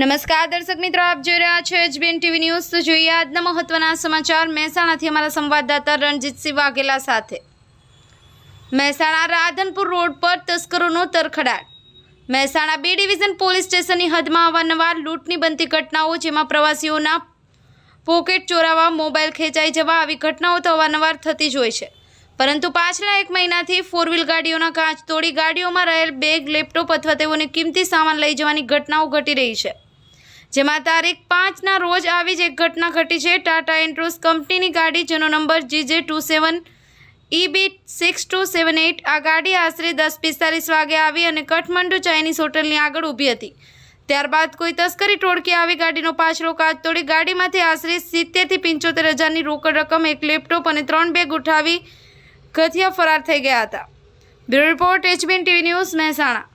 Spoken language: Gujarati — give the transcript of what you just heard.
નમસ્કાર દર્શક મિત્રો આપ જોઈ રહ્યા છો એચબીએન ટીવી ન્યૂઝ તો જોઈએ આજના મહત્વના સમાચાર મહેસાણાથી અમારા સંવાદદાતા રણજીતસિંહ વાઘેલા સાથે મહેસાણા રાધનપુર રોડ પર તસ્કરોનો તરખડાટ મહેસાણા બે ડિવિઝન પોલીસ સ્ટેશનની હદમાં અવારનવાર લૂંટની બનતી ઘટનાઓ જેમાં પ્રવાસીઓના પોકેટ ચોરાવા મોબાઈલ ખેંચાઈ જવા આવી ઘટનાઓ તો અવારનવાર થતી જ હોય છે પરંતુ પાછલા એક મહિનાથી ફોર વ્હીલ ગાડીઓના કાચ તોડી ગાડીઓમાં રહેલ બેગ લેપટોપ અથવા તેઓને કિંમતી સામાન લઈ જવાની ઘટનાઓ ઘટી રહી છે જેમાં તારીખ પાંચના રોજ આવી જ એક ઘટના ઘટી છે ટાટા એન્ટ્રોસ કંપનીની ગાડી જેનો number GJ two seven EB six two seven eight આ ગાડી આશરે દસ પિસ્તાલીસ વાગે આવી અને કઠમંડુ ચાઇનીઝ હોટલની આગળ ઊભી હતી ત્યારબાદ કોઈ તસ્કરી ટોળકી આવી ગાડીનો પાછલો કાચ તોડી ગાડીમાંથી આશરે સિત્તેરથી પંચોતેર હજારની રોકડ રકમ એક લેપટોપ અને ત્રણ બેગ ઉઠાવી ગથિયા ફરાર થઈ ગયા હતા bureau report HBN TV news Mehsana